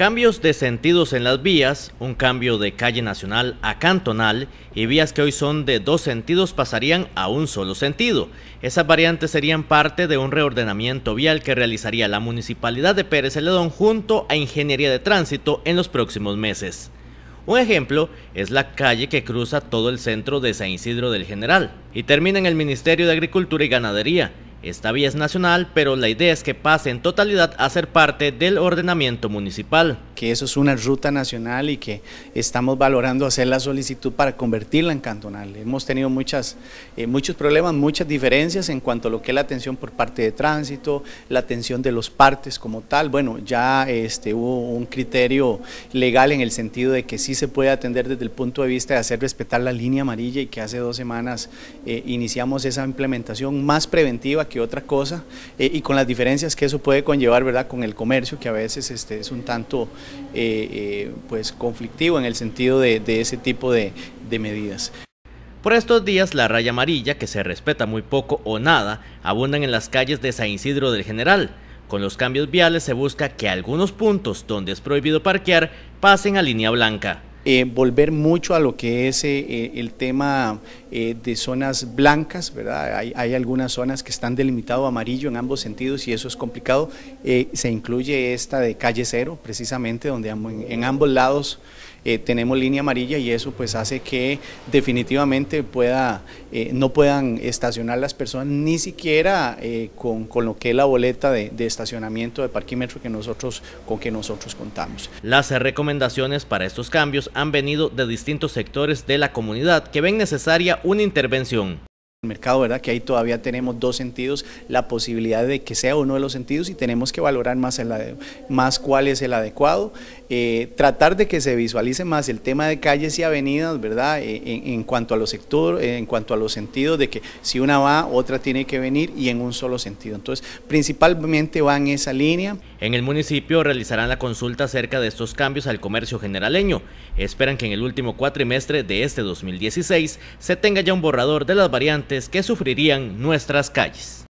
Cambios de sentidos en las vías, un cambio de calle nacional a cantonal y vías que hoy son de dos sentidos pasarían a un solo sentido. Esas variantes serían parte de un reordenamiento vial que realizaría la Municipalidad de Pérez Celedón junto a Ingeniería de Tránsito en los próximos meses. Un ejemplo es la calle que cruza todo el centro de San Isidro del General y termina en el Ministerio de Agricultura y Ganadería, esta vía es nacional, pero la idea es que pase en totalidad a ser parte del ordenamiento municipal. Que eso es una ruta nacional y que estamos valorando hacer la solicitud para convertirla en cantonal. Hemos tenido muchas, eh, muchos problemas, muchas diferencias en cuanto a lo que es la atención por parte de tránsito, la atención de los partes como tal. Bueno, ya este, hubo un criterio legal en el sentido de que sí se puede atender desde el punto de vista de hacer respetar la línea amarilla y que hace dos semanas eh, iniciamos esa implementación más preventiva que otra cosa eh, y con las diferencias que eso puede conllevar, ¿verdad? Con el comercio que a veces este, es un tanto eh, eh, pues conflictivo en el sentido de, ese tipo de, de medidas. Por estos días, la raya amarilla, que se respeta muy poco o nada, abundan en las calles de San Isidro del General. Con los cambios viales se busca que algunos puntos donde es prohibido parquear pasen a línea blanca. Eh, volver mucho a lo que es eh, eh, el tema de zonas blancas, ¿verdad? Hay, algunas zonas que están delimitado amarillo en ambos sentidos y eso es complicado. se incluye esta de calle cero, precisamente, donde en, en ambos lados eh, tenemos línea amarilla y eso pues hace que definitivamente pueda, eh, no puedan estacionar las personas ni siquiera eh, con, lo que es la boleta de, estacionamiento de parquímetro que nosotros, con que nosotros contamos. Las recomendaciones para estos cambios han venido de distintos sectores de la comunidad que ven necesaria una intervención el mercado, ¿verdad? Que ahí todavía tenemos dos sentidos, la posibilidad de que sea uno de los sentidos y tenemos que valorar más, más cuál es el adecuado, eh, tratar de que se visualice más el tema de calles y avenidas, ¿verdad? E, e, en, cuanto a los sectores, eh, en cuanto a los sentidos de que si una va, otra tiene que venir y en un solo sentido. Entonces, principalmente va en esa línea. En el municipio realizarán la consulta acerca de estos cambios al comercio generaleño. Esperan que en el último cuatrimestre de este 2016 se tenga ya un borrador de las variantes que sufrirían nuestras calles.